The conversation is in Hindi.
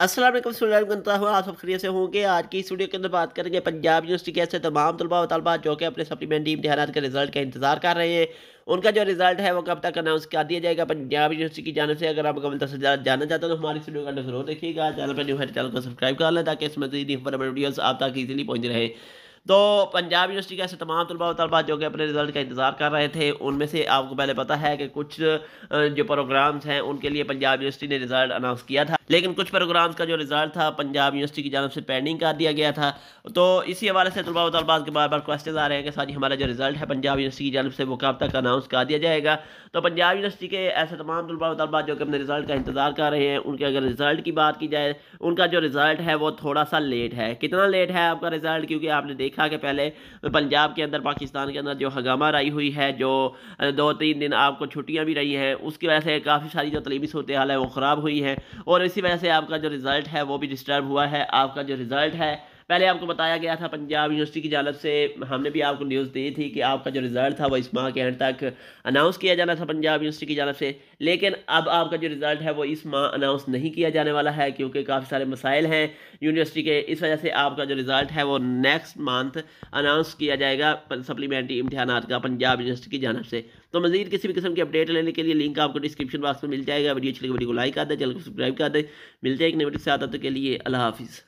असलम सुनता हूँ आप सब खरीद से होंगे आज की स्टूडियो के अंदर बात करेंगे पंजाब यूनिवर्सिटी के ऐसे तमाम तलबा वालबा जो कि अपने सप्लीमेंट्री इम्तहान के रिजल्ट का इंतजार कर रहे हैं उनका जो रिजल्ट है वो कब तक अनाउंस कर दिया जाएगा पंजाब यूनिवर्सिटी की जानब से अगर आप मुकमल तस्वीर जानना चाहते हैं तो हमारी स्टूडियो का जरूर देखिएगा चैनल पर जो है तो चैनल को सब्सक्राइब कर लें ताकि इस मजीद इंफॉर्मेटिव वीडियोज़ आप तक ईजिली पहुँच रहे तो पंजाब यूनिवर्सिटी के ऐसे तमाम तलबा वालबा जो कि अपने रिजल्ट का इंतज़ार कर रहे थे उनमें से आपको पहले पता है कि कुछ जो प्रोग्राम्स हैं उनके लिए पंजाब यूनिवर्सिटी ने रिज़ल्ट अनाउंस किया था लेकिन कुछ प्रोग्राम्स का जो रिज़ल्ट था पंजाब यूनिवर्सिटी की जानब से पेंडिंग कर दिया गया था तो इसी हवाले से तलबा तलबात के बार बार क्वेश्चन आ रहे हैं कि ही हमारा जो रिज़ल्ट है पंजाब यूनिवर्सिटी की जानब से वो कब तक अनाउंस कर दिया जाएगा तो पंजाब यूनिवर्सिटी के ऐसे तमाम तलबा तलबा जो कि अपने रिज़ल्ट का इंतज़ार कर रहे हैं उनके अगर रिज़ल्ट की बात की जाए उनका जो रिज़ल्ट है वो थोड़ा सा लेट है कितना लेट है आपका रिज़ल्ट क्योंकि आपने देखा कि पहले पंजाब के अंदर पाकिस्तान के अंदर जो हंगामा रही हुई है जो दो तीन दिन आपको छुट्टियाँ भी रही हैं उसकी वजह से काफ़ी सारी जो तलीमी सूरत हाल है वो ख़राब हुई है और इसी वजह से आपका जो रिजल्ट है वो भी डिस्टर्ब हुआ है आपका जो रिजल्ट है पहले आपको बताया गया था पंजाब यूनिवर्सिटी की जानब से हमने भी आपको न्यूज़ दी थी कि आपका जो रिज़ल्ट था वो इस माह के एंड तक अनाउंस किया जाना था पंजाब यूनिवर्सिटी की जानब से लेकिन अब आपका जो रिज़ल्ट है वो इस माह अनाउंस नहीं किया जाने वाला है क्योंकि काफ़ी सारे मसाइल हैं यूनिवर्सिटी के इस वजह से आपका जो रिज़ल्ट है वो नेक्स्ट मंथ अनाउंस किया जाएगा सप्लीमेंट्री इम्तहान का पंजाब यूनिवर्सिटी की जानब से तो मजीद किसी भी किस्म की अपडेट लेने के लिए लिंक आपको डिस्क्रिप्शन बॉक्स में मिल जाएगा वीडियो अच्छी लगी वीडियो को लाइक कर दें चैनल को सब्सक्राइब कर दें मिलते हैं एक नई वीडियो से साथ के लिए अल्लाह हाफिज़